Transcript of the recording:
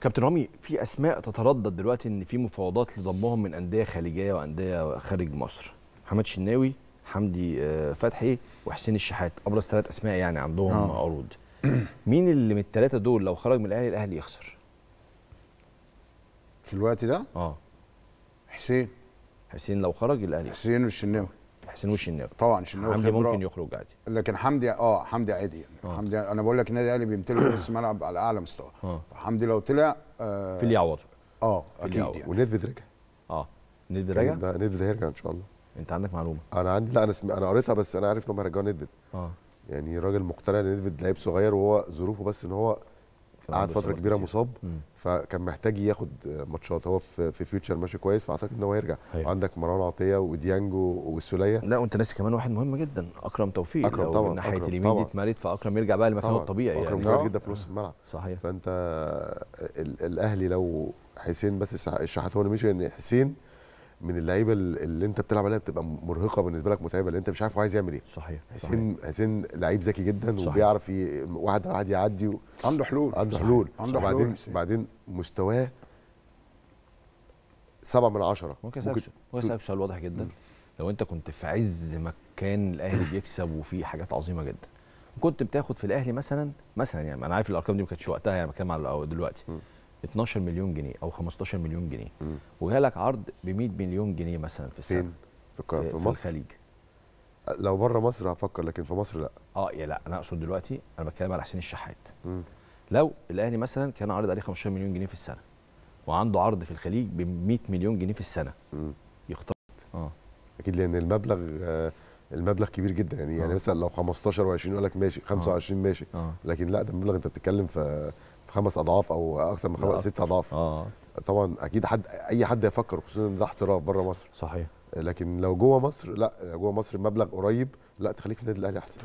كابتن رامي في اسماء تتردد دلوقتي ان في مفاوضات لضمهم من انديه خليجيه وانديه خارج مصر محمد شناوي حمدي آه، فتحي وحسين الشحات ابرز ثلاث اسماء يعني عندهم آه. عروض مين اللي من الثلاثه دول لو خرج من الاهلي الاهلي يخسر في الوقت ده اه حسين حسين لو خرج الاهلي حسين والشناوي حسين والشناوي طبعا شنو حمدي خبرة. ممكن يخرج عادي لكن حمدي اه حمدي عادي يعني آه. حمدي انا بقول لك النادي الاهلي بيمتلك نص ملعب على اعلى مستوى فحمدي آه. لو طلع آه في اللي يعوضه اه اكيد يعني ونيدفيد رجع اه نيدفيد رجع؟ نيدفيد هيرجع ان شاء الله انت عندك معلومه انا عندي لا انا سم... انا قريتها بس انا عارف ان هم هيرجعوا نيدفيد اه يعني راجل مقتنع ان نيدفيد لعيب صغير وهو ظروفه بس ان هو قعد فتره كبيره كتير. مصاب مم. فكان محتاج ياخد ماتشات هو في, في فيوتشر ماشي كويس فاعتقد ان هو هيرجع أيوة. عندك مروان عطيه وديانجو والسوليه لا وانت ناسي كمان واحد مهم جدا اكرم توفيق اكرم لو طبعا ناحيه اليمين دي اتمرد فاكرم يرجع بقى لمكانه الطبيعي يعني اكرم كويس آه. جدا في نص الملعب صحيح فانت الاهلي لو حسين بس الشحات هو اللي مشي ان يعني حسين من اللعيبه اللي انت بتلعب عليها بتبقى مرهقه بالنسبه لك متعبه لان انت مش عارف هو عايز يعمل ايه صحيح حسين حسين لعيب ذكي جدا صحيح. وبيعرف ي... واحد قاعد يعدي و... عنده حلول عنده صحيح. حلول عنده حلول بعدين حسين. بعدين مستواه سبعة من عشرة ممكن اسالك ممكن... سؤال واضح جدا م. لو انت كنت في عز ما كان الاهلي بيكسب وفي حاجات عظيمه جدا كنت بتاخد في الاهلي مثلا مثلا يعني انا عارف الارقام دي ما كانتش وقتها يعني بتكلم على دلوقتي م. 12 مليون جنيه او 15 مليون جنيه وجالك عرض ب 100 مليون جنيه مثلا في السنه فين؟ في, في, في مصر؟ الخليج لو بره مصر هفكر لكن في مصر لا اه يا لا انا اقصد دلوقتي انا بتكلم على حسين الشحات لو الاهلي مثلا كان عارض عليه 15 مليون جنيه في السنه وعنده عرض في الخليج ب 100 مليون جنيه في السنه يختار اه اكيد لان المبلغ آه المبلغ كبير جدا يعني آه. يعني مثلا لو 15 و20 يقول لك ماشي 25 آه. ماشي آه. لكن لا ده المبلغ انت بتتكلم في خمس اضعاف او اكتر من خمس ست اضعاف اه طبعا اكيد حد اي حد يفكر خصوصا ان ده احتراف بره مصر صحيح لكن لو جوه مصر لا جوه مصر المبلغ قريب لا تخليك في النادي الاهلي احسن